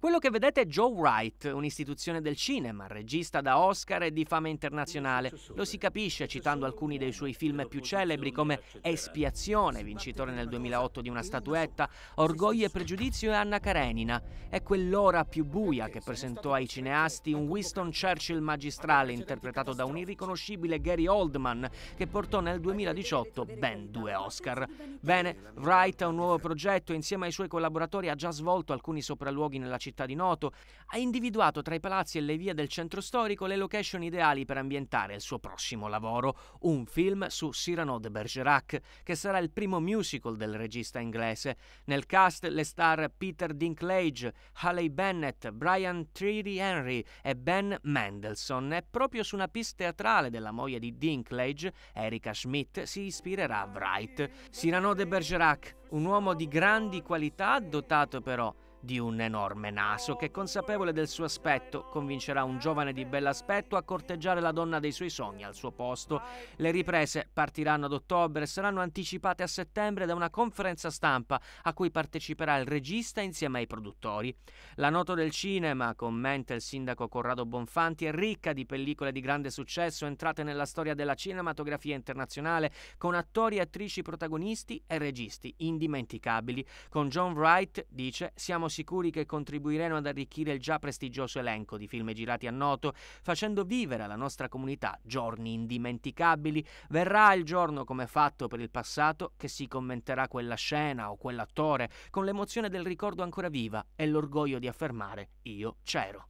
Quello che vedete è Joe Wright, un'istituzione del cinema, regista da Oscar e di fama internazionale. Lo si capisce citando alcuni dei suoi film più celebri come Espiazione, vincitore nel 2008 di una statuetta, Orgoglio e pregiudizio e Anna Karenina. È quell'ora più buia che presentò ai cineasti un Winston Churchill magistrale interpretato da un irriconoscibile Gary Oldman che portò nel 2018 ben due Oscar. Bene, Wright ha un nuovo progetto e insieme ai suoi collaboratori ha già svolto alcuni sopralluoghi nella città città di Noto, ha individuato tra i palazzi e le vie del centro storico le location ideali per ambientare il suo prossimo lavoro, un film su Cyrano de Bergerac, che sarà il primo musical del regista inglese. Nel cast le star Peter Dinklage, Haley Bennett, Brian Treaty Henry e Ben Mendelssohn e proprio su una pista teatrale della moglie di Dinklage, Erika Schmidt, si ispirerà a Wright. Cyrano de Bergerac, un uomo di grandi qualità dotato però di un enorme naso che, consapevole del suo aspetto, convincerà un giovane di bell'aspetto a corteggiare la donna dei suoi sogni al suo posto. Le riprese partiranno ad ottobre e saranno anticipate a settembre da una conferenza stampa a cui parteciperà il regista insieme ai produttori. La nota del Cinema, commenta il sindaco Corrado Bonfanti, è ricca di pellicole di grande successo entrate nella storia della cinematografia internazionale con attori e attrici protagonisti e registi indimenticabili. Con John Wright, dice, siamo sicuri che contribuiranno ad arricchire il già prestigioso elenco di film girati a Noto, facendo vivere alla nostra comunità giorni indimenticabili. Verrà il giorno, come fatto per il passato, che si commenterà quella scena o quell'attore con l'emozione del ricordo ancora viva e l'orgoglio di affermare io c'ero.